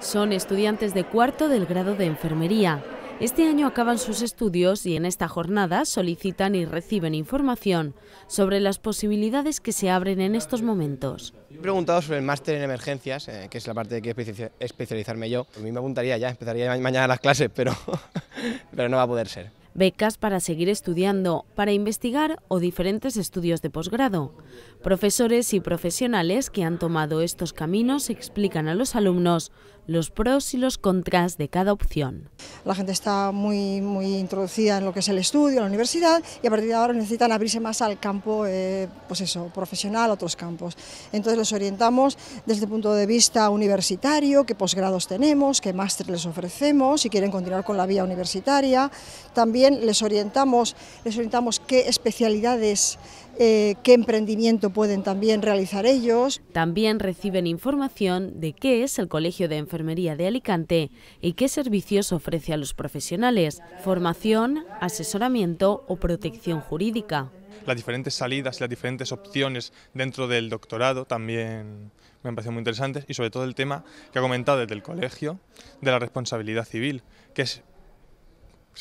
Son estudiantes de cuarto del grado de enfermería. Este año acaban sus estudios y en esta jornada solicitan y reciben información sobre las posibilidades que se abren en estos momentos. He preguntado sobre el máster en emergencias, eh, que es la parte que especializarme yo. A mí me apuntaría ya, empezaría mañana las clases, pero, pero no va a poder ser becas para seguir estudiando, para investigar o diferentes estudios de posgrado. Profesores y profesionales que han tomado estos caminos explican a los alumnos los pros y los contras de cada opción. La gente está muy, muy introducida en lo que es el estudio, en la universidad, y a partir de ahora necesitan abrirse más al campo eh, pues eso, profesional, otros campos. Entonces les orientamos desde el punto de vista universitario, qué posgrados tenemos, qué máster les ofrecemos, si quieren continuar con la vía universitaria. También les orientamos, les orientamos qué especialidades eh, qué emprendimiento pueden también realizar ellos. También reciben información de qué es el Colegio de Enfermería de Alicante y qué servicios ofrece a los profesionales, formación, asesoramiento o protección jurídica. Las diferentes salidas y las diferentes opciones dentro del doctorado también me han parecido muy interesantes y sobre todo el tema que ha comentado desde el colegio de la responsabilidad civil, que es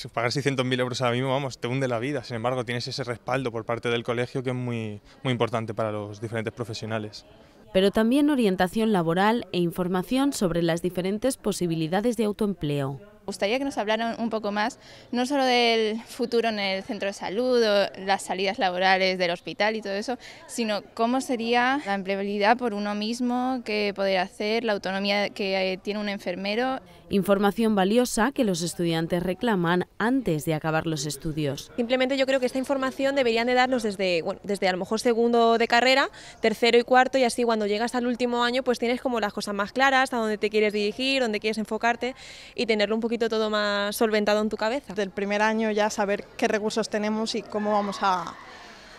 pagar 600.000 euros a mismo, vamos, te hunde la vida. Sin embargo, tienes ese respaldo por parte del colegio que es muy importante para los diferentes profesionales. Pero también orientación laboral e información sobre las diferentes posibilidades de autoempleo gustaría que nos hablaran un poco más, no solo del futuro en el centro de salud, o las salidas laborales del hospital y todo eso, sino cómo sería la empleabilidad por uno mismo, qué poder hacer, la autonomía que eh, tiene un enfermero. Información valiosa que los estudiantes reclaman antes de acabar los estudios. Simplemente yo creo que esta información deberían de darnos desde, bueno, desde a lo mejor segundo de carrera, tercero y cuarto, y así cuando llegas al último año pues tienes como las cosas más claras, a dónde te quieres dirigir, dónde quieres enfocarte y tenerlo un poquito todo más solventado en tu cabeza. Del primer año ya saber qué recursos tenemos y cómo vamos a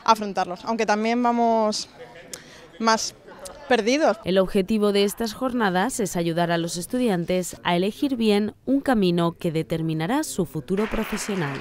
afrontarlos, aunque también vamos más perdidos. El objetivo de estas jornadas es ayudar a los estudiantes a elegir bien un camino que determinará su futuro profesional.